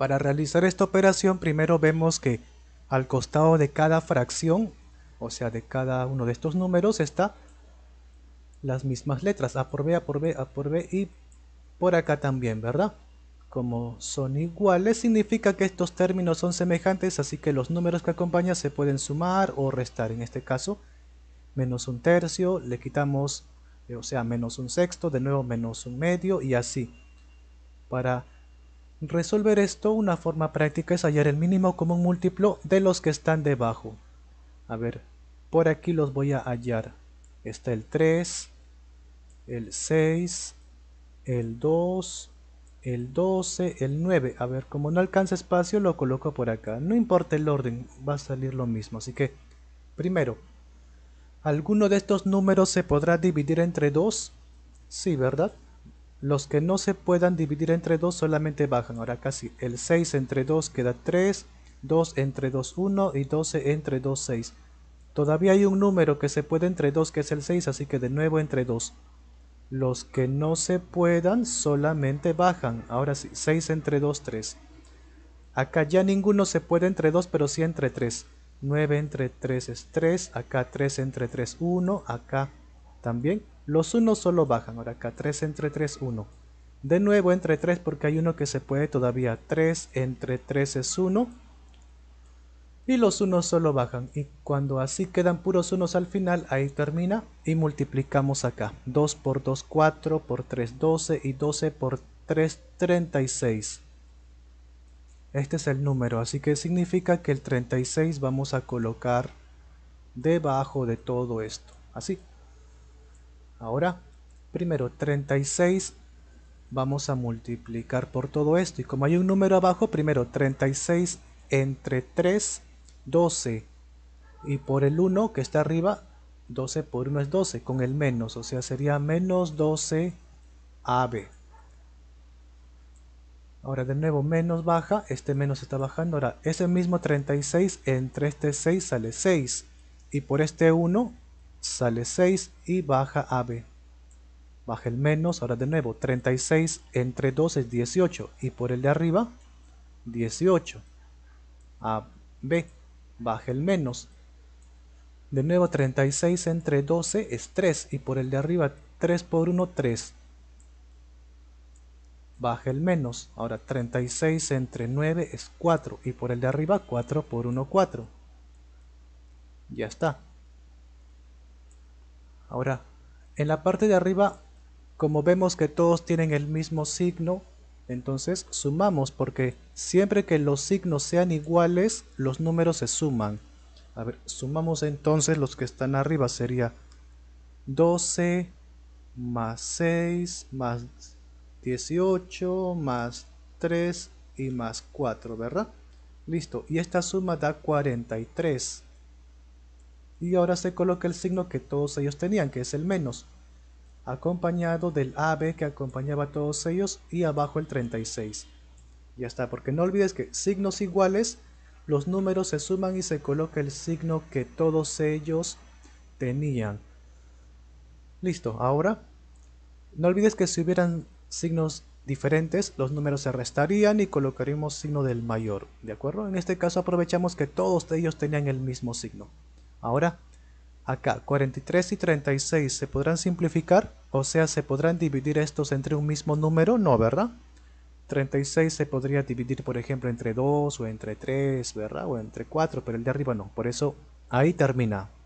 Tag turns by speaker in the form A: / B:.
A: Para realizar esta operación primero vemos que al costado de cada fracción, o sea de cada uno de estos números, está las mismas letras, A por B, A por B, A por B y por acá también, ¿verdad? Como son iguales, significa que estos términos son semejantes, así que los números que acompañan se pueden sumar o restar. En este caso, menos un tercio, le quitamos, eh, o sea, menos un sexto, de nuevo menos un medio y así. Para Resolver esto, una forma práctica es hallar el mínimo común múltiplo de los que están debajo. A ver, por aquí los voy a hallar. Está el 3, el 6, el 2, el 12, el 9. A ver, como no alcanza espacio, lo coloco por acá. No importa el orden, va a salir lo mismo. Así que, primero, ¿alguno de estos números se podrá dividir entre 2? Sí, ¿verdad? Los que no se puedan dividir entre 2 solamente bajan. Ahora casi el 6 entre 2 queda 3, 2 entre 2 1 y 12 entre 2 6. Todavía hay un número que se puede entre 2 que es el 6, así que de nuevo entre 2. Los que no se puedan solamente bajan. Ahora sí, 6 entre 2, 3. Acá ya ninguno se puede entre 2, pero sí entre 3. 9 entre 3 es 3, acá 3 entre 3, 1, acá también los unos solo bajan, ahora acá 3 entre 3, 1. De nuevo entre 3 porque hay uno que se puede todavía. 3 entre 3 es 1. Y los unos solo bajan. Y cuando así quedan puros unos al final, ahí termina. Y multiplicamos acá. 2 por 2, 4 por 3, 12. Y 12 por 3, 36. Este es el número, así que significa que el 36 vamos a colocar debajo de todo esto. Así. Ahora, primero 36 vamos a multiplicar por todo esto. Y como hay un número abajo, primero 36 entre 3, 12. Y por el 1 que está arriba, 12 por 1 es 12, con el menos. O sea, sería menos 12 AB. Ahora de nuevo menos baja, este menos está bajando. Ahora ese mismo 36 entre este 6 sale 6. Y por este 1 sale 6 y baja a B. Baja el menos, ahora de nuevo 36 entre 12 es 18 y por el de arriba 18. A B baja el menos. De nuevo 36 entre 12 es 3 y por el de arriba 3 por 1 3. Baja el menos, ahora 36 entre 9 es 4 y por el de arriba 4 por 1 4. Ya está. Ahora, en la parte de arriba, como vemos que todos tienen el mismo signo, entonces sumamos porque siempre que los signos sean iguales, los números se suman. A ver, sumamos entonces los que están arriba, sería 12 más 6 más 18 más 3 y más 4, ¿verdad? Listo, y esta suma da 43 y ahora se coloca el signo que todos ellos tenían, que es el menos, acompañado del AB que acompañaba a todos ellos y abajo el 36. Ya está, porque no olvides que signos iguales, los números se suman y se coloca el signo que todos ellos tenían. Listo, ahora no olvides que si hubieran signos diferentes, los números se restarían y colocaríamos signo del mayor, ¿de acuerdo? En este caso aprovechamos que todos ellos tenían el mismo signo. Ahora, acá 43 y 36 se podrán simplificar, o sea, se podrán dividir estos entre un mismo número, no, ¿verdad? 36 se podría dividir, por ejemplo, entre 2 o entre 3, ¿verdad? O entre 4, pero el de arriba no. Por eso ahí termina.